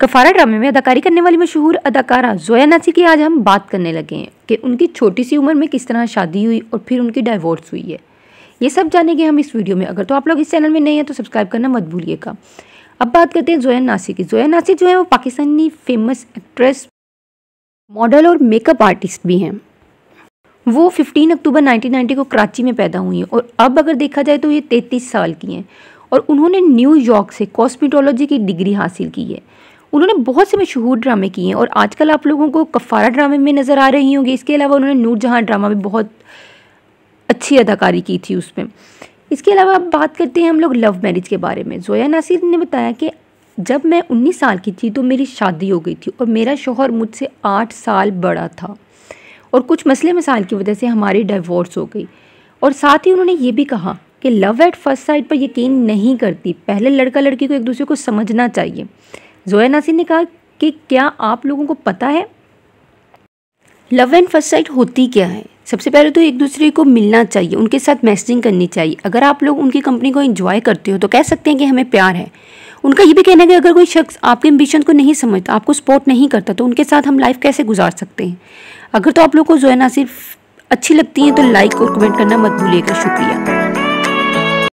कफारा ड्रामे में अदाकारी करने वाली मशहूर अदाकारा जोया नासी की आज हम बात करने लगे हैं कि उनकी छोटी सी उम्र में किस तरह शादी हुई और फिर उनकी डाइवोर्स हुई है ये सब जानेंगे हम इस वीडियो में अगर तो आप लोग इस चैनल में नए हैं तो सब्सक्राइब करना मत भूलिएगा अब बात करते हैं जोया नासी की जोया नासी जो है वो पाकिस्तानी फेमस एक्ट्रेस मॉडल और मेकअप आर्टिस्ट भी हैं वो 15 अक्टूबर 1990 को कराची में पैदा हुई हैं और अब अगर देखा जाए तो ये 33 साल की हैं और उन्होंने न्यूयॉर्क से कॉस्मेटोलॉजी की डिग्री हासिल की है उन्होंने बहुत से मशहूर ड्रामे किए हैं और आजकल आप लोगों को कफ़ारा ड्रामे में नज़र आ रही होंगी इसके अलावा उन्होंने नूर जहाँ ड्रामा भी बहुत अच्छी अदाकारी की थी उसमें इसके अलावा अब बात करते हैं हम लोग लव मैरिज के बारे में जोया नासिर ने बताया कि जब मैं उन्नीस साल की थी तो मेरी शादी हो गई थी और मेरा शोहर मुझसे आठ साल बड़ा था और कुछ मसले मसाइल की वजह से हमारी डाइवोर्स हो गई और साथ ही उन्होंने ये भी कहा कि लव एट फर्स्ट साइड पर यकीन नहीं करती पहले लड़का लड़की को एक दूसरे को समझना चाहिए जोया नासिर ने कहा कि क्या आप लोगों को पता है लव एंड फर्स्ट साइट होती क्या है सबसे पहले तो एक दूसरे को मिलना चाहिए उनके साथ मैसेजिंग करनी चाहिए अगर आप लोग उनकी कंपनी को इन्जॉय करते हो तो कह सकते हैं कि हमें प्यार है उनका ये भी कहना है कि अगर कोई शख्स आपके एम्बिशन को नहीं समझता आपको सपोर्ट नहीं करता तो उनके साथ हम लाइफ कैसे गुजार सकते हैं अगर तो आप लोग को जोया नासिर अच्छी लगती हैं तो लाइक और कमेंट करना मत भूलिएगा शुक्रिया